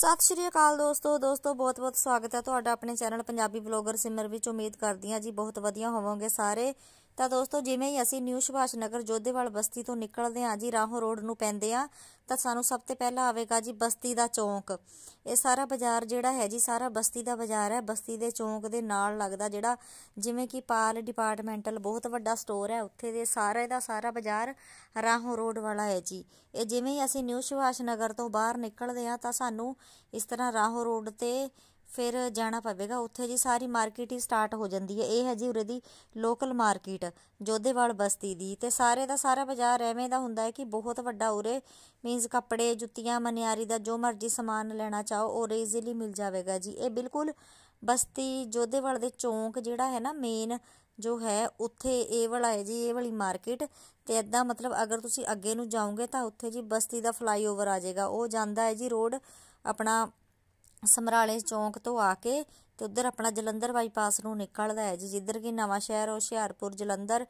ਸਤਿ ਸ਼੍ਰੀ ਅਕਾਲ ਦੋਸਤੋ ਦੋਸਤੋ ਬਹੁਤ-ਬਹੁਤ ਸਵਾਗਤ ਹੈ ਤੁਹਾਡਾ ਆਪਣੇ ਚੈਨਲ ਪੰਜਾਬੀ ਬਲੌਗਰ ਸਿਮਰ ਵਿੱਚ ਉਮੀਦ ਕਰਦੀ ਹਾਂ ਜੀ ਬਹੁਤ ਵਧੀਆ ਹੋਵੋਗੇ ਸਾਰੇ ਤਾਂ ਦੋਸਤੋ ਜਿਵੇਂ ਹੀ ਅਸੀਂ ਨਿਊ ਸੁਭਾਸ਼ ਨਗਰ ਜੋਧੇਵਾਲ ਬਸਤੀ ਤੋਂ ਨਿਕਲਦੇ ਆਂ ਜੀ ਰਾਹੋਂ ਰੋਡ ਨੂੰ ਪੈਂਦੇ ਆ ਤਾਂ ਸਾਨੂੰ ਸਭ ਤੋਂ ਪਹਿਲਾਂ ਆਵੇਗਾ ਜੀ ਬਸਤੀ ਦਾ ਚੌਂਕ ਇਹ ਸਾਰਾ ਬਾਜ਼ਾਰ ਜਿਹੜਾ ਹੈ ਜੀ ਸਾਰਾ ਬਸਤੀ ਦਾ ਬਾਜ਼ਾਰ ਹੈ ਬਸਤੀ ਦੇ ਚੌਂਕ ਦੇ ਨਾਲ ਲੱਗਦਾ ਜਿਹੜਾ ਜਿਵੇਂ ਕਿ ਪਾਲ ਡਿਪਾਰਟਮੈਂਟਲ ਬਹੁਤ ਵੱਡਾ ਸਟੋਰ ਹੈ ਉੱਥੇ ਦੇ ਸਾਰੇ ਦਾ ਸਾਰਾ ਬਾਜ਼ਾਰ ਰਾਹੋਂ ਰੋਡ ਵਾਲਾ ਹੈ ਜੀ ਇਹ ਜਿਵੇਂ ਹੀ ਅਸੀਂ ਨਿਊ ਸੁਭਾਸ਼ ਨਗਰ ਤੋਂ ਬਾਹਰ ਨਿਕਲਦੇ ਆ ਤਾਂ ਸਾਨੂੰ ਇਸ ਤਰ੍ਹਾਂ ਰਾਹੋਂ ਰੋਡ ਤੇ ਫਿਰ ਜਾਣਾ ਪਵੇਗਾ ਉੱਥੇ ਜੀ ਸਾਰੀ ਮਾਰਕੀਟ ਹੀ ਸਟਾਰਟ ਹੋ ਜਾਂਦੀ ਹੈ ਇਹ ਹੈ ਜੀ ਉਰੇ ਦੀ ਲੋਕਲ ਮਾਰਕੀਟ ਜੋਧੇਵਾਲ ਬਸਤੀ ਦੀ ਤੇ ਸਾਰੇ ਦਾ ਸਾਰਾ ਬਾਜ਼ਾਰ ਐਵੇਂ ਦਾ ਹੁੰਦਾ ਹੈ ਕਿ ਬਹੁਤ ਵੱਡਾ ਉਰੇ ਮੀਨਸ ਕੱਪੜੇ ਜੁੱਤੀਆਂ ਮਨਿਆਰੀ ਦਾ ਜੋ ਮਰਜ਼ੀ ਸਮਾਨ ਲੈਣਾ ਚਾਹੋ ਉਹ ਰੇਜ਼ੀਲੀ ਮਿਲ ਜਾਵੇਗਾ ਜੀ ਇਹ ਬਿਲਕੁਲ ਬਸਤੀ ਜੋਧੇਵਾਲ ਦੇ ਚੌਂਕ ਜਿਹੜਾ ਹੈ ਨਾ ਮੇਨ ਜੋ ਹੈ ਉੱਥੇ ਇਹ ਵਾਲਾ ਹੈ ਜੀ ਇਹ ਵਾਲੀ ਮਾਰਕੀਟ ਤੇ ਇਦਾਂ ਮਤਲਬ ਅਗਰ ਤੁਸੀਂ ਅੱਗੇ ਨੂੰ ਜਾਓਗੇ ਤਾਂ ਉੱਥੇ ਜੀ ਬਸਤੀ ਦਾ ਫਲਾਈਓਵਰ ਆ ਜਾਏਗਾ ਉਹ ਜਾਂਦਾ ਹੈ ਜੀ ਰੋਡ ਆਪਣਾ ਸਮਰਾਲੇ ਚੌਂਕ ਤੋਂ ਆ ਕੇ ਤੇ ਉਧਰ ਆਪਣਾ ਜਲੰਧਰ ਬਾਈਪਾਸ ਨੂੰ ਨਿਕਲਦਾ ਹੈ ਜੀ ਜਿੱਧਰ ਕਿ ਨਵਾਂ ਸ਼ਹਿਰ ਹੁਸ਼ਿਆਰਪੁਰ ਜਲੰਧਰ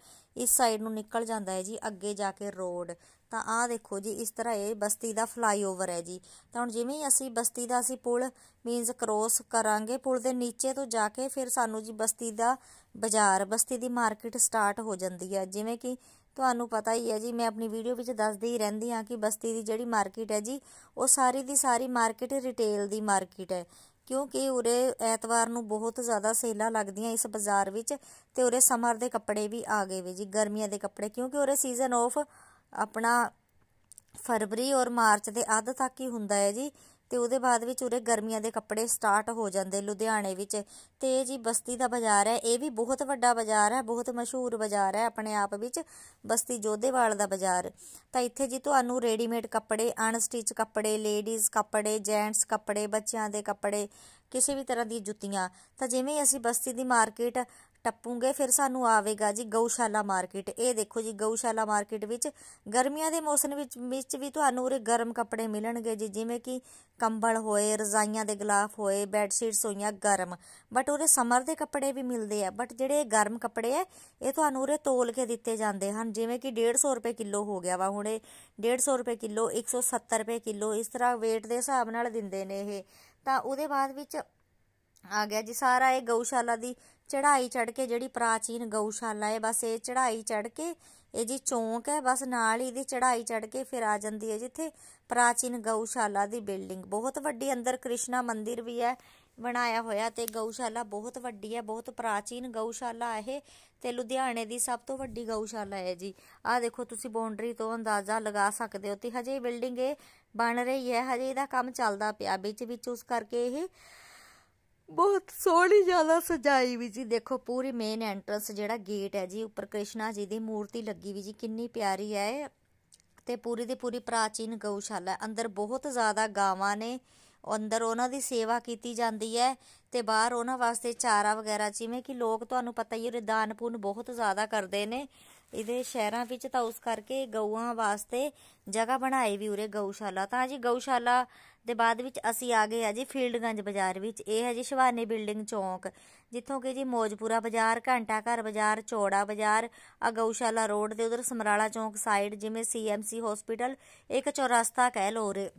ਇਸ ਸਾਈਡ ਨੂੰ ਨਿਕਲ ਜਾਂਦਾ ਹੈ ਜੀ ਅੱਗੇ ਜਾ ਕੇ ਰੋਡ ਤਾਂ ਆਹ ਦੇਖੋ ਜੀ ਇਸ ਤਰ੍ਹਾਂ ਇਹ ਬਸਤੀ ਦਾ ਫਲਾਈਓਵਰ ਹੈ ਜੀ ਤਾਂ ਹੁਣ ਜਿਵੇਂ ਹੀ ਅਸੀਂ ਬਸਤੀ ਦਾ ਅਸੀਂ ਪੁਲ ਮੀਨਸ ਕ੍ਰੋਸ ਕਰਾਂਗੇ ਪੁਲ ਦੇ ਨੀਚੇ ਤੋਂ ਜਾ ਕੇ ਫਿਰ ਸਾਨੂੰ ਜੀ ਬਸਤੀ ਦਾ ਬਾਜ਼ਾਰ ਬਸਤੀ ਦੀ ਮਾਰਕੀਟ ਸਟਾਰਟ ਹੋ ਜਾਂਦੀ ਹੈ ਜਿਵੇਂ ਕਿ ਤੁਹਾਨੂੰ ਪਤਾ ਹੀ ਹੈ ਜੀ ਮੈਂ ਆਪਣੀ ਵੀਡੀਓ ਵਿੱਚ ਦੱਸਦੀ ਹੀ ਰਹਿੰਦੀ ਹਾਂ ਕਿ ਬਸਤੀ ਦੀ ਜਿਹੜੀ ਮਾਰਕੀਟ ਹੈ ਜੀ ਉਹ ਸਾਰੀ ਦੀ ਸਾਰੀ ਮਾਰਕੀਟ ਰਿਟੇਲ ਦੀ ਮਾਰਕੀਟ ਹੈ ਕਿਉਂਕਿ ਉਰੇ ਐਤਵਾਰ ਨੂੰ ਬਹੁਤ ਜ਼ਿਆਦਾ ਸੇਲਾਂ ਲੱਗਦੀਆਂ ਇਸ ਬਾਜ਼ਾਰ ਵਿੱਚ ਤੇ ਉਰੇ ਸਮਰ ਦੇ ਕੱਪੜੇ ਵੀ ਆ ਗਏ ਵੇ ਜੀ ਗਰਮੀਆਂ ਦੇ ਕੱਪੜੇ ਕਿਉਂਕਿ ਉਰੇ ਸੀਜ਼ਨ ਆਫ ਆਪਣਾ ਫਰਵਰੀ ਔਰ ਮਾਰਚ ਦੇ ਅੱਧ ਤੱਕ ਹੀ ਹੁੰਦਾ ਹੈ ਜੀ ਤੇ ਉਹਦੇ ਬਾਅਦ ਵਿੱਚ ਉਰੇ ਗਰਮੀਆਂ ਦੇ ਕੱਪੜੇ ਸਟਾਰਟ ਹੋ ਜਾਂਦੇ ਲੁਧਿਆਣੇ ਵਿੱਚ ਤੇ ਇਹ ਜੀ ਬਸਤੀ ਦਾ ਬਾਜ਼ਾਰ ਹੈ ਇਹ ਵੀ ਬਹੁਤ ਵੱਡਾ ਬਾਜ਼ਾਰ ਹੈ ਬਹੁਤ ਮਸ਼ਹੂਰ ਬਾਜ਼ਾਰ ਹੈ ਆਪਣੇ ਆਪ ਵਿੱਚ ਬਸਤੀ ਜੋਧੇਵਾਲ ਦਾ ਬਾਜ਼ਾਰ ਤਾਂ ਇੱਥੇ ਜੀ ਤੁਹਾਨੂੰ ਰੈਡੀਮੇਡ ਕੱਪੜੇ ਅਨਸਟਿਚ ਕੱਪੜੇ ਲੇਡੀਜ਼ ਕੱਪੜੇ ਜੈਂਟਸ ਕੱਪੜੇ ਬੱਚਿਆਂ ਦੇ ਕੱਪੜੇ ਕਿਸੇ ਵੀ ਤਰ੍ਹਾਂ ਦੀ ਜੁੱਤੀਆਂ ਤਾਂ ਜਿਵੇਂ ਅਸੀਂ ਬਸਤੀ ਦੀ ਮਾਰਕੀਟ ਟੱਪੂਗੇ ਫਿਰ ਸਾਨੂੰ ਆਵੇਗਾ ਜੀ ਗਊਸ਼ਾਲਾ ਮਾਰਕੀਟ ਇਹ ਦੇਖੋ ਜੀ ਗਊਸ਼ਾਲਾ ਮਾਰਕੀਟ ਵਿੱਚ ਗਰਮੀਆਂ ਦੇ ਮੌਸਮ ਵਿੱਚ ਵਿੱਚ ਵੀ ਤੁਹਾਨੂੰ ਉਰੇ ਗਰਮ ਕੱਪੜੇ ਮਿਲਣਗੇ ਜੀ ਜਿਵੇਂ ਕਿ ਕੰਬਲ ਹੋਏ ਰਜ਼ਾਈਆਂ ਦੇ ਗਲਾਫ ਹੋਏ ਬੈੱਡ ਸ਼ੀਟਸ ਹੋਈਆਂ ਗਰਮ ਬਟ ਉਰੇ ਸਮਰ ਦੇ ਕੱਪੜੇ ਵੀ ਮਿਲਦੇ ਆ ਬਟ ਜਿਹੜੇ ਗਰਮ ਕੱਪੜੇ ਆ ਇਹ ਤੁਹਾਨੂੰ ਉਰੇ ਤੋਲ ਕੇ ਦਿੱਤੇ ਜਾਂਦੇ ਹਨ ਜਿਵੇਂ ਕਿ 150 ਰੁਪਏ ਕਿਲੋ ਹੋ ਗਿਆ ਵਾ ਹੁਣੇ 150 ਰੁਪਏ ਕਿਲੋ 170 ਰੁਪਏ ਕਿਲੋ ਇਸ ਤਰ੍ਹਾਂ weight ਦੇ ਹਿਸਾਬ ਨਾਲ ਦਿੰਦੇ ਨੇ ਇਹ ਤਾਂ ਉਹਦੇ ਬਾਅਦ ਵਿੱਚ ਆ ਗਿਆ ਜੀ ਸਾਰਾ ਇਹ ਗਊਸ਼ਾਲਾ ਦੀ ਚੜ੍ਹਾਈ ਚੜ੍ਹ ਕੇ ਜਿਹੜੀ ਪ੍ਰਾਚੀਨ ਗਊਸ਼ਾਲਾ ਹੈ ਬਸ ਇਹ ਚੜ੍ਹਾਈ ਚੜ੍ਹ ਕੇ ਇਹ ਜੀ ਚੌਂਕ ਹੈ ਬਸ ਨਾਲ ਹੀ ਦੀ ਚੜ੍ਹਾਈ ਚੜ੍ਹ ਕੇ ਫਿਰ ਆ ਜਾਂਦੀ ਹੈ ਜਿੱਥੇ ਪ੍ਰਾਚੀਨ ਗਊਸ਼ਾਲਾ ਦੀ ਬਿਲਡਿੰਗ ਬਹੁਤ ਵੱਡੀ ਅੰਦਰ ਕ੍ਰਿਸ਼ਨਾ ਮੰਦਿਰ ਵੀ ਹੈ ਬਣਾਇਆ ਹੋਇਆ ਤੇ ਗਊਸ਼ਾਲਾ ਬਹੁਤ ਵੱਡੀ ਹੈ ਬਹੁਤ ਪ੍ਰਾਚੀਨ ਗਊਸ਼ਾਲਾ ਹੈ ਤੇ ਲੁਧਿਆਣੇ ਦੀ ਸਭ ਤੋਂ ਵੱਡੀ ਗਊਸ਼ਾਲਾ ਹੈ ਜੀ ਆਹ ਦੇਖੋ ਤੁਸੀਂ ਬਾਉਂਡਰੀ ਤੋਂ ਅੰਦਾਜ਼ਾ ਲਗਾ ਸਕਦੇ ਹੋ ਤੇ ਹਜੇ ਬਿਲਡਿੰਗ ਇਹ ਬਣ ਰਹੀ ਹੈ ਹਜੇ ਇਹਦਾ ਕੰਮ ਚੱਲਦਾ ਪਿਆ ਵਿੱਚ ਵਿੱਚ ਉਸ ਕਰਕੇ ਇਹ ਬਹੁਤ ਸੋਹਣੀ ਜਿਆਦਾ ਸਜਾਈ ਵੀ ਜੀ ਦੇਖੋ ਪੂਰੀ ਮੇਨ ਐਂਟਰੈਂਸ ਜਿਹੜਾ ਗੇਟ ਹੈ ਜੀ ਉੱਪਰ ਕ੍ਰਿਸ਼ਨਾ ਜੀ ਦੀ ਮੂਰਤੀ ਲੱਗੀ ਵੀ ਜੀ ਕਿੰਨੀ ਪਿਆਰੀ ਹੈ ਤੇ ਪੂਰੀ ਦੀ ਪੂਰੀ ਪ੍ਰਾਚੀਨ ਗਊਸ਼ਾਲਾ ਅੰਦਰ ਬਹੁਤ ਜ਼ਿਆਦਾ ਗਾਵਾਂ ਨੇ ਅੰਦਰ ਉਹਨਾਂ ਦੀ ਸੇਵਾ ਕੀਤੀ ਜਾਂਦੀ ਹੈ ਤੇ ਬਾਹਰ ਉਹਨਾਂ ਵਾਸਤੇ ਚਾਰਾ ਵਗੈਰਾ ਜਿਵੇਂ ਕਿ ਲੋਕ ਤੁਹਾਨੂੰ ਪਤਾ ਹੀ ਹੋਵੇ ਦਾਨ ਬਹੁਤ ਜ਼ਿਆਦਾ ਕਰਦੇ ਨੇ ਇਹਦੇ ਸ਼ਹਿਰਾਂ ਵਿੱਚ ਤਾਂ ਉਸ ਕਰਕੇ ਗਊਆਂ ਵਾਸਤੇ ਜਗ੍ਹਾ ਬਣਾਈ ਵੀ ਉਰੇ ਗਊਸ਼ਾਲਾ ਤਾਂ ਜੀ ਗਊਸ਼ਾਲਾ ਦੇ ਬਾਅਦ ਵਿੱਚ ਅਸੀਂ ਆ ਗਏ ਆ ਜੀ ਫੀਲਡਗੰਜ ਬਾਜ਼ਾਰ ਵਿੱਚ ਇਹ ਹੈ ਜੀ ਸ਼ਵਾਨੇ ਬਿਲਡਿੰਗ ਚੌਂਕ ਜਿੱਥੋਂ ਕਿ ਜੀ ਮੋਜਪੂਰਾ ਬਾਜ਼ਾਰ ਘੰਟਾ ਘਰ ਬਾਜ਼ਾਰ ਚੋੜਾ ਬਾਜ਼ਾਰ ਆ ਗਊਸ਼ਾਲਾ ਰੋਡ ਦੇ ਉਧਰ ਸਮਰਾਲਾ ਚੌਂਕ ਸਾਈਡ ਜਿਵੇਂ ਸੀਐਮਸੀ ਹਸਪੀਟਲ ਇੱਕ ਚੌਰਸਤਾ ਕਹਿ ਲੋ ਰੇ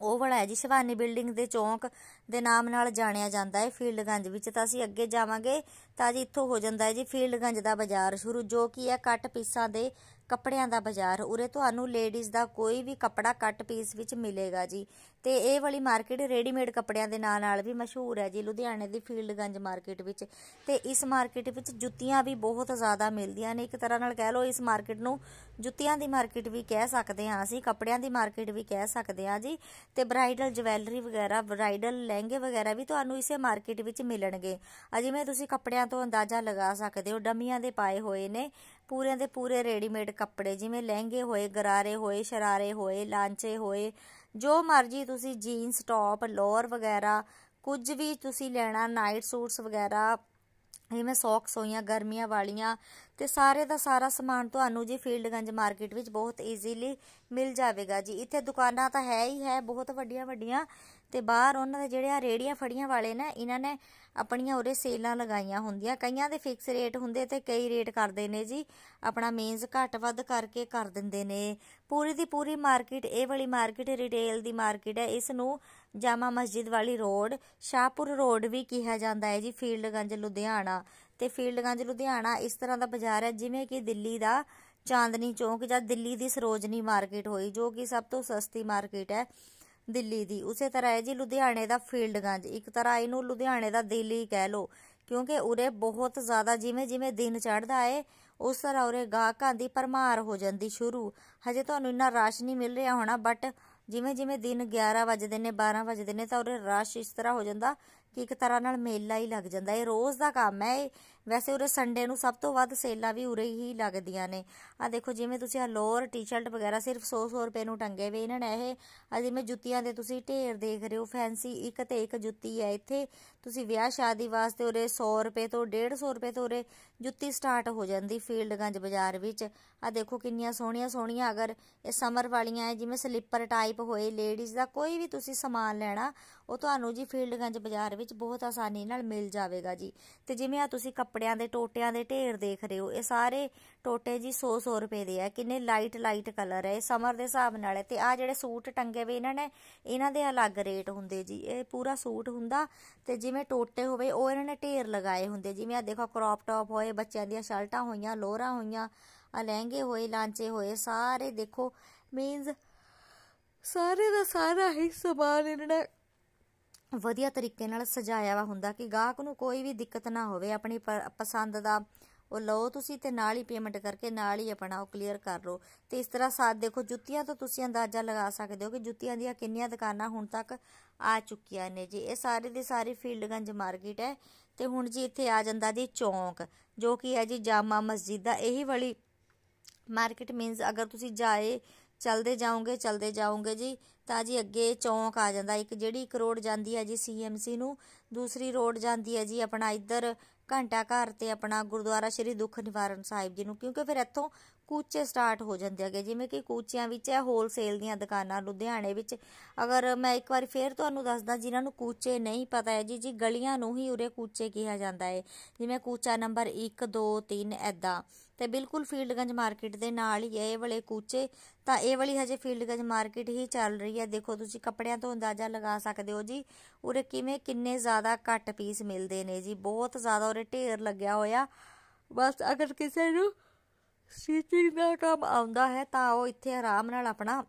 ਉਹ ਵਾਲਾ ਹੈ ਜੀ ਸ਼ਵਾਨੇ ਬਿਲਡਿੰਗ ਦੇ ਚੌਂਕ ਦੇ ਨਾਮ ਨਾਲ ਜਾਣਿਆ ਜਾਂਦਾ ਹੈ ਫੀਲਡਗੰਜ ਵਿੱਚ ਤਾਂ ਅਸੀਂ ਅੱਗੇ ਜਾਵਾਂਗੇ ਤਾਂ ਜੀ ਇੱਥੋਂ ਹੋ ਜਾਂਦਾ ਹੈ ਜੀ ਫੀਲਡਗੰਜ ਦਾ ਬਾਜ਼ਾਰ ਸ਼ੁਰੂ ਜੋ ਕਿ ਹੈ ਕੱਟ ਪੀਸਾਂ ਦੇ ਕੱਪੜਿਆਂ ਦਾ ਬਾਜ਼ਾਰ ਉਰੇ ਤੁਹਾਨੂੰ ਲੇਡੀਜ਼ ਦਾ ਕੋਈ ਵੀ ਕੱਪੜਾ ਕੱਟ ਪੀਸ ਵਿੱਚ ਮਿਲੇਗਾ ਜੀ ਤੇ ਇਹ ਵਾਲੀ ਮਾਰਕੀਟ ਰੈਡੀਮੇਡ ਕੱਪੜਿਆਂ ਦੇ ਨਾਲ ਨਾਲ ਵੀ ਮਸ਼ਹੂਰ ਹੈ ਜੀ ਲੁਧਿਆਣੇ ਦੀ ਫੀਲਡਗੰਜ ਮਾਰਕੀਟ ਵਿੱਚ ਤੇ ਇਸ ਮਾਰਕੀਟ ਵਿੱਚ ਜੁੱਤੀਆਂ ਵੀ ਬਹੁਤ ਜ਼ਿਆਦਾ ਮਿਲਦੀਆਂ ਨੇ ਇੱਕ ਤਰ੍ਹਾਂ ਨਾਲ ਕਹਿ ਲਓ ਇਸ ਮਾਰਕੀਟ ਨੂੰ ਜੁੱਤੀਆਂ ਦੀ ਮਾਰਕੀਟ ਵੀ ਕਹਿ ਸਕਦੇ ਹਾਂ ਅਸੀਂ ਕੱਪੜਿਆਂ ਦੀ ਮਾਰਕੀਟ ਵੀ ਕਹਿ ਸਕਦੇ ਹਾਂ ਜੀ ਤੇ ਬ੍ਰਾਈਡਲ ਜਵੈਲਰੀ ਵਗੈਰਾ ਬ੍ਰਾਈਡਲ ਲਹਿੰਗੇ ਵਗੈਰਾ ਵੀ ਤੁਹਾਨੂੰ ਇਸੇ ਮਾਰਕੀਟ ਵਿੱਚ ਮਿਲਣਗੇ ਅਜਿਵੇਂ ਤੁਸੀਂ ਕੱਪੜਿਆਂ ਤੋਂ ਅੰਦਾਜ਼ਾ ਲਗਾ ਸਕਦੇ ਹੋ ਡਮੀਆਂ ਦੇ ਪਾਏ ਹੋਏ ਨੇ ਪੂਰੇ ਦੇ ਪੂਰੇ ਰੈਡੀਮੇਡ ਕੱਪੜੇ ਜਿਵੇਂ ਲਹਿੰਗੇ ਹੋਏ ਗਰਾਰੇ ਹੋਏ ਸ਼ਰਾਰੇ ਹੋਏ ਲਾਂਚੇ ਹੋਏ ਜੋ ਮਰਜੀ ਤੁਸੀਂ ਜੀਨਸ ਟੌਪ ਲੋਅਰ ਵਗੈਰਾ ਕੁਝ ਵੀ ਤੁਸੀਂ ਲੈਣਾ ਨਾਈਟ ਸੂਟਸ ਵਗੈਰਾ ਜਿਵੇਂ ਸੌਕਸ ਹੋਈਆਂ ਗਰਮੀਆਂ ਵਾਲੀਆਂ ਤੇ ਸਾਰੇ ਦਾ ਸਾਰਾ ਸਮਾਨ ਤੁਹਾਨੂੰ ਜੀ ਫੀਲਡਗੰਜ ਮਾਰਕੀਟ ਵਿੱਚ ਬਹੁਤ ਈਜ਼ੀਲੀ ਮਿਲ ਜਾਵੇਗਾ ਜੀ ਇੱਥੇ ਦੁਕਾਨਾਂ ਤਾਂ ਹੈ ਹੀ ਹੈ ਬਹੁਤ ਵੱਡੀਆਂ ਵੱਡੀਆਂ ਤੇ ਬਾਹਰ ਉਹਨਾਂ ਦੇ ਜਿਹੜੇ ਆ ਰੇੜੀਆਂ ਫੜੀਆਂ ਵਾਲੇ ਨੇ ਇਹਨਾਂ ਨੇ ਆਪਣੀਆਂ ਉਰੇ ਸੇਲਾਂ ਲਗਾਈਆਂ ਹੁੰਦੀਆਂ ਕਈਆਂ ਦੇ ਫਿਕਸ ਰੇਟ ਹੁੰਦੇ ਤੇ ਕਈ ਰੇਟ ਕਰਦੇ ਨੇ ਜੀ ਆਪਣਾ ਮੇਨਸ ਘੱਟ ਵੱਧ ਕਰਕੇ ਕਰ ਦਿੰਦੇ ਨੇ ਪੂਰੀ ਦੀ ਪੂਰੀ ਮਾਰਕੀਟ ਇਹ ਵਾਲੀ ਮਾਰਕੀਟ ਰਿਟੇਲ ਦੀ ਮਾਰਕੀਟ ਹੈ ਇਸ ਨੂੰ ਜਾਮਾ ਮਸਜਿਦ ਵਾਲੀ ਰੋਡ ਸ਼ਾਹਪੁਰ ਰੋਡ ਵੀ ਕਿਹਾ ਜਾਂਦਾ ਹੈ ਜੀ ਫੀਲਡਗੰਜ ਲੁਧਿਆਣਾ ਤੇ ਫੀਲਡਗੰਜ ਲੁਧਿਆਣਾ ਇਸ ਤਰ੍ਹਾਂ ਦਾ ਬਾਜ਼ਾਰ ਹੈ ਜਿਵੇਂ ਕਿ ਦਿੱਲੀ ਦਾ ਚਾਂਦਨੀ ਚੌਂਕ ਜਾਂ ਦਿੱਲੀ ਦੀ ਸਰੋਜਨੀ ਮਾਰਕੀਟ ਹੋਈ ਜੋ ਕਿ ਸਭ ਤੋਂ ਸਸਤੀ ਮਾਰਕੀਟ ਹੈ ਦਿੱਲੀ ਦੀ ਉਸੇ ਤਰ੍ਹਾਂ ਹੈ ਜੀ ਲੁਧਿਆਣੇ ਦਾ ਫੀਲਡਗੰਜ ਇੱਕ ਤਰ੍ਹਾਂ ਇਹਨੂੰ ਲੁਧਿਆਣੇ ਦਾ ਦਿੱਲੀ ਕਹਿ ਲਓ ਕਿਉਂਕਿ ਉਰੇ ਬਹੁਤ ਜ਼ਿਆਦਾ ਜਿਵੇਂ ਜਿਵੇਂ ਦਿਨ ਚੜਦਾ ਹੈ ਉਸ ਤਰ੍ਹਾਂ ਉਰੇ ਗਾਹਕਾਂ ਦੀ ਪਰਮਾਰ ਹੋ ਜਾਂਦੀ ਸ਼ੁਰੂ ਹਜੇ ਤੁਹਾਨੂੰ ਇੰਨਾ ਰਾਸ਼ ਨਹੀਂ ਮਿਲ ਰਿਹਾ ਹੋਣਾ ਬਟ ਜਿਵੇਂ ਜਿਵੇਂ ਦਿਨ 11 ਵਜਦੇ ਨੇ 12 ਵਜਦੇ ਨੇ ਤਾਂ ਉਹ ਰਸ਼ ਇਸ ਤਰ੍ਹਾਂ ਹੋ ਜਾਂਦਾ ਕਿ ਇੱਕ ਤਰ੍ਹਾਂ ਨਾਲ ਮੇਲਾ ਹੀ ਲੱਗ ਜਾਂਦਾ ਇਹ ਰੋਜ਼ ਦਾ ਕੰਮ ਹੈ ਇਹ ਵੈਸੇ ਉਰੇ ਸੰਡੇ ਨੂੰ ਸਭ ਤੋਂ ਵੱਧ ਸੇਲਾਂ ਵੀ ਉਰੇ ਹੀ ਲੱਗਦੀਆਂ ਨੇ ਆ ਦੇਖੋ ਜਿਵੇਂ ਤੁਸੀਂ ਆ ਲੋਅਰ ਟੀ-ਸ਼ਰਟ ਵਗੈਰਾ ਸਿਰਫ 100-100 ਰੁਪਏ ਨੂੰ ਟੰਗੇ ਵੇ ਇਹਨਾਂ ਨੇ ਇਹ ਆ ਜਿਵੇਂ ਜੁੱਤੀਆਂ ਦੇ ਤੁਸੀਂ ਢੇਰ ਦੇਖ ਰਹੇ ਹੋ ਫੈਂਸੀ ਇੱਕ ਤੇ ਇੱਕ ਜੁੱਤੀ ਹੈ ਇੱਥੇ ਤੁਸੀਂ ਵਿਆਹ ਸ਼ਾਦੀ ਵਾਸਤੇ ਉਰੇ 100 ਰੁਪਏ ਤੋਂ 150 ਰੁਪਏ ਤੋਂ ਉਰੇ ਜੁੱਤੀ ਸਟਾਰਟ ਹੋ ਜਾਂਦੀ ਫੀਲਡਗੰਜ ਬਾਜ਼ਾਰ ਵਿੱਚ ਆ ਦੇਖੋ ਕਿੰਨੀਆਂ ਸੋਹਣੀਆਂ ਸੋਹਣੀਆਂ ਅਗਰ ਇਹ ਸਮਰ ਵਾਲੀਆਂ ਹੈ ਜਿਵੇਂ ਸਲੀਪਰ ਟਾਈਪ ਹੋਏ ਲੇਡੀਜ਼ ਦਾ ਕੋਈ ਵੀ ਤੁਸੀਂ ਸਮਾਨ ਲੈਣਾ ਉਹ ਤੁਹਾਨੂੰ ਜੀ ਫੀਲਡਗੰਜ ਬਾਜ਼ਾਰ ਵਿੱਚ ਬਹੁਤ ਆਸਾਨੀ ਨਾਲ ਮਿਲ ਜਾਵੇਗਾ ਜੀ ਤੇ ਜਿਵੇਂ ਆ ਤੁਸੀਂ ਕੱਪੜਿਆਂ ਦੇ ਟੋਟਿਆਂ ਦੇ ਢੇਰ ਦੇਖ ਰਹੇ ਹੋ ਇਹ ਸਾਰੇ ਟੋਟੇ ਜੀ 100-100 ਰੁਪਏ ਦੇ ਆ ਕਿੰਨੇ ਲਾਈਟ ਲਾਈਟ ਕਲਰ ਹੈ ਇਹ ਸਮਰ ਦੇ ਹਿਸਾਬ ਨਾਲ ਹੈ ਤੇ ਆ ਜਿਹੜੇ ਸੂਟ ਟੰਗੇ ਵੇ ਇਹਨਾਂ ਨੇ ਇਹਨਾਂ ਦੇ ਅਲੱਗ ਰੇਟ ਹੁੰਦੇ ਜੀ ਇਹ ਪੂਰਾ ਸੂਟ ਹੁੰਦਾ ਤੇ ਜਿਵੇਂ ਟੋਟੇ ਹੋਵੇ ਉਹ ਇਹਨਾਂ ਨੇ ਢੇਰ ਲਗਾਏ ਹੁੰਦੇ ਜਿਵੇਂ ਆ ਦੇਖੋ ਕ੍ਰੌਪ ਟੌਪ ਹੋਏ ਬੱਚਿਆਂ ਦੀਆਂ ਸ਼ਰਟਾਂ ਹੋਈਆਂ ਲੋਰਾਂ ਹੋਈਆਂ ਆ ਲਹਿੰਗੇ ਹੋਏ ਲਾਂਚੇ ਹੋਏ ਸਾਰੇ ਦੇਖੋ ਮੀਨਸ ਸਾਰੇ ਦਾ ਸਾਰਾ ਹੀ ਸਮਾਨ ਇਹਨਾਂ ਨੇ ਵਧੀਆ ਤਰੀਕੇ ਨਾਲ ਸਜਾਇਆ ਵਾ ਹੁੰਦਾ ਕਿ ਗਾਹਕ ਨੂੰ ਕੋਈ ਵੀ ਦਿੱਕਤ ਨਾ ਹੋਵੇ ਆਪਣੀ ਪਸੰਦ ਦਾ ਉਹ ਲਓ ਤੁਸੀਂ ਤੇ ਨਾਲ ਹੀ ਪੇਮੈਂਟ ਕਰਕੇ ਨਾਲ ਹੀ ਆਪਣਾ ਉਹ ਕਲੀਅਰ ਕਰ ਲਓ ਤੇ ਇਸ ਤਰ੍ਹਾਂ ਸਾਥ ਦੇਖੋ ਜੁੱਤੀਆਂ ਤੋਂ ਤੁਸੀਂ ਅੰਦਾਜ਼ਾ ਲਗਾ ਸਕਦੇ ਹੋ ਕਿ ਜੁੱਤੀਆਂ ਦੀਆਂ ਕਿੰਨੀਆਂ ਦੁਕਾਨਾਂ ਹੁਣ ਤੱਕ ਆ ਚੁੱਕੀਆਂ ਨੇ ਜੀ ਇਹ ਸਾਰੇ ਦੇ ਸਾਰੇ ਫੀਲਡਗੰਜ ਮਾਰਕੀਟ ਹੈ ਤੇ ਹੁਣ ਜੀ ਇੱਥੇ ਆ ਜਾਂਦਾ ਦੀ ਚੌਂਕ ਜੋ ਕਿ ਹੈ ਜੀ ਜਾਮਾ ਮਸਜਿਦ ਦਾ ਇਹੀ ਵਾਲੀ ਮਾਰਕੀਟ ਮੀਨਸ ਅਗਰ ਤੁਸੀਂ ਜਾਏ ਚਲਦੇ ਜਾਓਗੇ ਚਲਦੇ ਜਾਓਗੇ ਜੀ ਤਾਂ ਜੀ ਅੱਗੇ ਚੌਂਕ ਆ ਜਾਂਦਾ ਇੱਕ ਜਿਹੜੀ ਇੱਕ ਰੋਡ ਜਾਂਦੀ ਹੈ ਜੀ ਸੀਐਮਸੀ ਨੂੰ ਦੂਸਰੀ ਰੋਡ ਜਾਂਦੀ ਹੈ ਜੀ ਆਪਣਾ ਇੱਧਰ ਘੰਟਾ ਘਰ ਤੇ ਆਪਣਾ ਗੁਰਦੁਆਰਾ ਸ਼੍ਰੀ ਦੁੱਖ ਨਿਵਾਰਨ ਸਾਹਿਬ ਜੀ ਨੂੰ ਕਿਉਂਕਿ ਫਿਰ ਇੱਥੋਂ ਕੂਚੇ ਸਟਾਰਟ ਹੋ ਜਾਂਦੇ ਹੈਗੇ ਜਿਵੇਂ ਕਿ ਕੂਚਿਆਂ ਵਿੱਚ ਹੈ ਹੋਲਸੇਲ ਦੀਆਂ ਦੁਕਾਨਾਂ ਲੁਧਿਆਣੇ ਵਿੱਚ ਅਗਰ ਮੈਂ ਇੱਕ ਵਾਰ ਫੇਰ ਤੁਹਾਨੂੰ ਦੱਸਦਾ ਜਿਨ੍ਹਾਂ ਨੂੰ ਕੂਚੇ ਨਹੀਂ ਪਤਾ ਹੈ ਜੀ ਜੀ ਗਲੀਆਂ ਨੂੰ ਹੀ ਉਰੇ ਕੂਚੇ ਕਿਹਾ ਜਾਂਦਾ ਹੈ ਜਿਵੇਂ ਕੂਚਾ ਨੰਬਰ 1 2 3 ਐਦਾਂ ਤੇ ਬਿਲਕੁਲ ਫੀਲਡਗੰਜ ਮਾਰਕੀਟ ਦੇ ਨਾਲ ਹੀ ਇਹ ਵਾਲੇ ਕੂਚੇ ਤਾਂ ਇਹ ਵਾਲੀ ਹਜੇ ਫੀਲਡਗੰਜ ਮਾਰਕੀਟ ਹੀ ਚੱਲ ਰਹੀ ਹੈ ਦੇਖੋ ਤੁਸੀਂ ਕੱਪੜਿਆਂ ਤੋਂ ਅੰਦਾਜ਼ਾ ਲਗਾ ਸਕਦੇ ਹੋ ਜੀ ਉਰੇ ਕਿਵੇਂ ਕਿੰਨੇ ਜ਼ਿਆਦਾ ਘੱਟ ਪੀਸ ਮਿਲਦੇ ਨੇ ਜੀ ਬਹੁਤ ਜ਼ਿਆਦਾ ਉਰੇ ਢੇਰ ਲੱਗਿਆ ਹੋਇਆ ਬਸ ਅਗਰ ਕਿਸੇ ਨੂੰ ਸਟਿਚਿੰਗ ਦਾ ਕੰਮ ਆਉਂਦਾ ਹੈ ਤਾਂ ਉਹ ਇੱਥੇ ਆਰਾਮ ਨਾਲ ਆਪਣਾ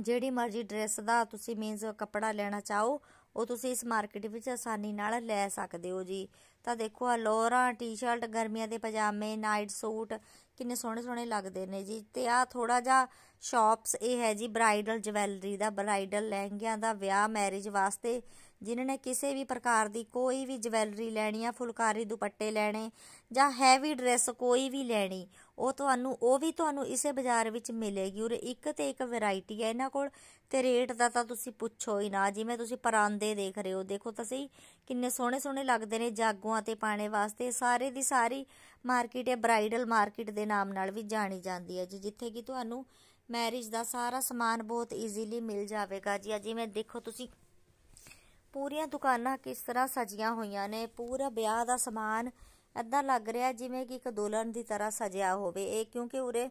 ਜਿਹੜੀ ਮਰਜ਼ੀ ਡਰੈਸ ਦਾ ਤੁਸੀਂ ਮੀਨਸ ਕੱਪੜਾ ਲੈਣਾ ਚਾਹੋ ਉਹ ਤੁਸੀਂ ਇਸ ਮਾਰਕੀਟ ਵਿੱਚ ਆਸਾਨੀ ਨਾਲ ਲੈ ਸਕਦੇ ਹੋ ਜੀ ਤਾਂ ਦੇਖੋ ਆ ਲੋਰਾਂ ਟੀ-ਸ਼ਰਟ ਗਰਮੀਆਂ ਦੇ ਪਜਾਮੇ ਨਾਈਟ ਸੂਟ ਕਿੰਨੇ ਸੋਹਣੇ ਸੋਹਣੇ ਲੱਗਦੇ ਨੇ ਜੀ ਤੇ ਆ ਥੋੜਾ ਜਿਹਾ ਸ਼ਾਪਸ ਇਹ ਹੈ ਜੀ ਬ੍ਰਾਈਡਲ ਜਵੈਲਰੀ ਦਾ ਬ੍ਰਾਈਡਲ ਲਹਿੰਗਿਆਂ ਦਾ ਵਿਆਹ ਮੈਰਿਜ ਵਾਸਤੇ ਜਿਨ੍ਹਾਂ ਨੇ ਕਿਸੇ ਵੀ ਪ੍ਰਕਾਰ ਦੀ ਕੋਈ ਵੀ ਜਵੈਲਰੀ ਲੈਣੀ ਆ ਫੁਲਕਾਰੀ ਦੁਪੱਟੇ ਲੈਣੇ ਜਾਂ ਹੈਵੀ ਡਰੈਸ ਕੋਈ ਵੀ ਲੈਣੀ ਉਹ ਤੁਹਾਨੂੰ ਉਹ ਵੀ ਤੁਹਾਨੂੰ ਇਸੇ ਬਾਜ਼ਾਰ ਵਿੱਚ ਮਿਲੇਗੀ ਔਰ ਇੱਕ ਤੇ ਇੱਕ ਵੈਰਾਈਟੀ ਹੈ ਇਹਨਾਂ ਕੋਲ ਤੇ ਰੇਟ ਦਾ ਤਾਂ ਤੁਸੀਂ ਪੁੱਛੋ ਹੀ ਨਾ ਜਿਵੇਂ ਤੁਸੀਂ ਪਰਾਂਦੇ ਦੇਖ ਰਹੇ ਹੋ ਦੇਖੋ ਤਾਂ ਸਹੀ ਕਿੰਨੇ ਸੋਹਣੇ ਸੋਹਣੇ ਲੱਗਦੇ ਨੇ ਜਾਗੋਆਂ ਤੇ ਪਾਣੇ ਵਾਸਤੇ ਸਾਰੇ ਦੀ ਸਾਰੀ ਮਾਰਕੀਟ ਹੈ ਬ੍ਰਾਈਡਲ ਮਾਰਕੀਟ ਦੇ ਨਾਮ ਨਾਲ ਵੀ ਜਾਣੀ ਜਾਂਦੀ ਹੈ ਜੀ ਜਿੱਥੇ ਕਿ ਤੁਹਾਨੂੰ ਮੈਰਿਜ ਦਾ ਸਾਰਾ ਸਮਾਨ ਬਹੁਤ ਈਜ਼ੀਲੀ ਮਿਲ ਜਾਵੇਗਾ ਜੀ ਜਿਵੇਂ ਦੇਖੋ ਤੁਸੀਂ ਪੂਰੀਆਂ ਦੁਕਾਨਾਂ ਕਿਸ ਤਰ੍ਹਾਂ ਸਜੀਆਂ ਹੋਈਆਂ ਨੇ ਪੂਰਾ ਵਿਆਹ ਦਾ ਸਮਾਨ ਐਦਾਂ ਲੱਗ ਰਿਹਾ ਜਿਵੇਂ ਕਿ ਇੱਕ ਦੁਲਹਨ ਦੀ ਤਰ੍ਹਾਂ ਸਜਿਆ ਹੋਵੇ ਇਹ ਕਿਉਂਕਿ ਉਰੇ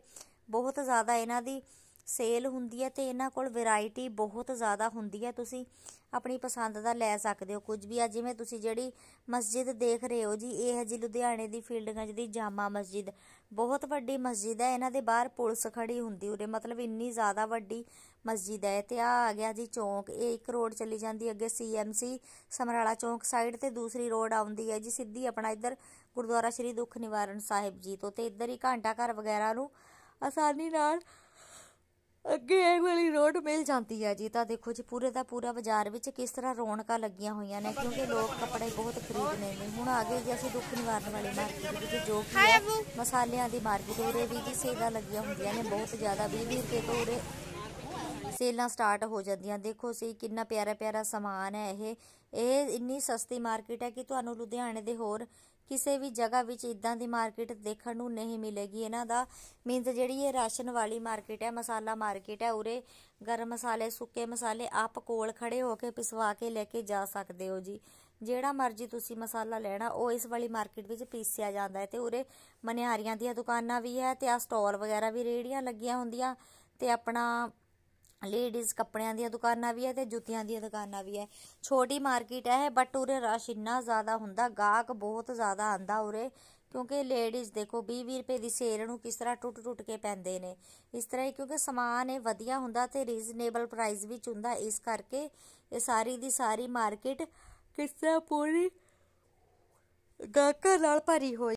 ਬਹੁਤ ਜ਼ਿਆਦਾ ਇਹਨਾਂ ਦੀ ਸੇਲ ਹੁੰਦੀ ਹੈ ਤੇ ਇਹਨਾਂ ਕੋਲ ਵੈਰਾਈਟੀ ਬਹੁਤ ਜ਼ਿਆਦਾ ਹੁੰਦੀ ਹੈ ਤੁਸੀਂ ਆਪਣੀ ਪਸੰਦ ਦਾ ਲੈ ਸਕਦੇ ਹੋ ਕੁਝ ਵੀ ਆ ਜਿਵੇਂ ਤੁਸੀਂ ਜਿਹੜੀ ਮਸਜਿਦ ਦੇਖ ਰਹੇ ਹੋ ਜੀ ਇਹ ਹੈ ਜੀ ਲੁਧਿਆਣੇ ਦੀ ਫੀਲਡਗੰਜ ਦੀ ਜਾਮਾ ਮਸਜਿਦ ਬਹੁਤ ਵੱਡੀ ਮਸਜਿਦ ਹੈ ਇਹਨਾਂ ਦੇ ਬਾਹਰ ਪੁਲਿਸ ਖੜੀ ਹੁੰਦੀ ਉਰੇ ਮਤਲਬ ਇੰਨੀ ਜ਼ਿਆਦਾ ਵੱਡੀ ਮਸਜਿਦ ਹੈ ਤੇ ਆ ਆ ਗਿਆ ਜੀ ਚੌਂਕ ਇਹ ਇੱਕ ਰੋਡ ਚੱਲੀ ਜਾਂਦੀ ਅੱਗੇ ਸੀਐਮਸੀ ਸਮਰਾਲਾ ਚੌਂਕ ਸਾਈਡ ਤੇ ਦੂਸਰੀ ਰੋਡ ਆਉਂਦੀ ਹੈ ਜੀ ਸਿੱਧੀ ਆਪਣਾ ਇੱਧਰ ਗੁਰਦੁਆਰਾ ਸ਼੍ਰੀ ਦੁੱਖ ਨਿਵਾਰਨ ਸਾਹਿਬ ਜੀ ਤੋਂ ਤੇ ਇੱਧਰ ਹੀ ਘੰਟਾ ਘਰ ਵਗੈਰਾ ਨੂੰ ਆਸਾਨੀ ਨਾਲ ਅੱਗੇ ਇਹ ਵਾਲੀ ਰੋਡ ਮਿਲ ਜਾਂਦੀ ਹੈ ਜੀ ਤਾਂ ਦੇਖੋ ਜੀ ਪੂਰੇ ਦਾ ਪੂਰਾ ਬਾਜ਼ਾਰ ਵਿੱਚ ਕਿਸ ਤਰ੍ਹਾਂ ਰੌਣਕਾਂ ਲੱਗੀਆਂ ਹੋਈਆਂ ਨੇ ਕਿਉਂਕਿ ਲੋਕ ਕੱਪੜੇ ਬਹੁਤ ਖਰੀਦਨੇ ਨੇ ਹੁਣ ਆ ਗਏ ਜੀ ਅਸੀਂ ਦੁੱਖ ਨਿਵਾਰਨ ਵਾਲੀ ਮਾਰਕੀਟ ਵਿੱਚ ਜੋ ਕਿ ਮਸਾਲਿਆਂ ਦੀ ਮਾਰਕੀਟ ਉਰੇ ਵੀ ਜੀ ਸੇਲਾਂ ਲੱਗੀਆਂ ਹੁੰਦੀਆਂ ਨੇ ਬਹੁਤ ਜ਼ਿਆਦਾ 20 20 ਰੁਪਏ ਤੋਂ ਉਰੇ ਸੇਲਾਂ ਸਟਾਰਟ ਹੋ ਜਾਂਦੀਆਂ ਦੇਖੋ ਸੀ ਕਿੰਨਾ ਪਿਆਰਾ ਪਿਆਰਾ ਸਮਾਨ ਹੈ ਇਹ ਇਹ ਇੰਨੀ ਸਸਤੀ ਮਾਰਕੀਟ ਹੈ ਕਿ ਤੁਹਾਨੂੰ ਲੁਧਿਆਣੇ ਦੇ ਹੋਰ ਕਿਸੇ ਵੀ ਜਗ੍ਹਾ ਵਿੱਚ ਇਦਾਂ ਦੀ ਮਾਰਕੀਟ ਦੇਖਣ ਨੂੰ ਨਹੀਂ ਮਿਲੇਗੀ ਇਹਨਾਂ ਦਾ ਮੀਨਸ ਜਿਹੜੀ ਇਹ ਰਾਸ਼ਨ ਵਾਲੀ ਮਾਰਕੀਟ ਹੈ ਮਸਾਲਾ ਮਾਰਕੀਟ ਹੈ ਉਰੇ ਗਰਮ ਮਸਾਲੇ ਸੁੱਕੇ ਮਸਾਲੇ ਆਪ ਕੋਲ ਖੜੇ ਹੋ ਕੇ ਪਿਸਵਾ ਕੇ ਲੈ ਕੇ ਜਾ ਸਕਦੇ ਹੋ ਜੀ ਜਿਹੜਾ ਮਰਜ਼ੀ ਤੁਸੀਂ ਮਸਾਲਾ ਲੈਣਾ ਉਹ ਇਸ ਵਾਲੀ ਮਾਰਕੀਟ ਵਿੱਚ ਪੀਸਿਆ ਜਾਂਦਾ ਹੈ ਤੇ ਉਰੇ ਮਨਿਹਾਰੀਆਂ ਦੀਆਂ ਦੁਕਾਨਾਂ ਵੀ ਹੈ ਤੇ ਆ ਸਟਾਲ ਵਗੈਰਾ ਵੀ ਰੇੜੀਆਂ ਲੱਗੀਆਂ ਹੁੰਦੀਆਂ ਤੇ ਆਪਣਾ ਲੇਡੀਜ਼ ਕੱਪੜਿਆਂ ਦੀਆਂ ਦੁਕਾਨਾਂ ਵੀ ਹੈ ਤੇ ਜੁੱਤੀਆਂ ਦੀਆਂ ਦੁਕਾਨਾਂ ਵੀ ਹੈ ਛੋਟੀ ਮਾਰਕੀਟ ਹੈ ਬਟ ਉਰੇ ਰਸ਼ ਇੰਨਾ ਜ਼ਿਆਦਾ ਹੁੰਦਾ ਗਾਹਕ ਬਹੁਤ ਜ਼ਿਆਦਾ ਆਂਦਾ ਉਰੇ ਕਿਉਂਕਿ ਲੇਡੀਜ਼ ਦੇਖੋ 20-20 ਰੁਪਏ ਦੀ ਸੇਲ ਨੂੰ ਕਿਸ ਤਰ੍ਹਾਂ ਟੁੱਟ-ਟੁੱਟ ਕੇ ਪੈਂਦੇ ਨੇ ਇਸ ਤਰ੍ਹਾਂ ਹੀ ਕਿਉਂਕਿ ਸਮਾਨ ਇਹ ਵਧੀਆ ਹੁੰਦਾ ਤੇ ਰੀਜ਼ਨੇਬਲ ਪ੍ਰਾਈਸ ਵਿੱਚ ਹੁੰਦਾ ਇਸ ਕਰਕੇ ਇਹ ਸਾਰੀ ਦੀ ਸਾਰੀ ਮਾਰਕੀਟ ਕਿਸ ਤਰ੍ਹਾਂ ਪੂਰੀ ਗਾਹਕਾਂ ਨਾਲ ਭਰੀ ਹੋਈ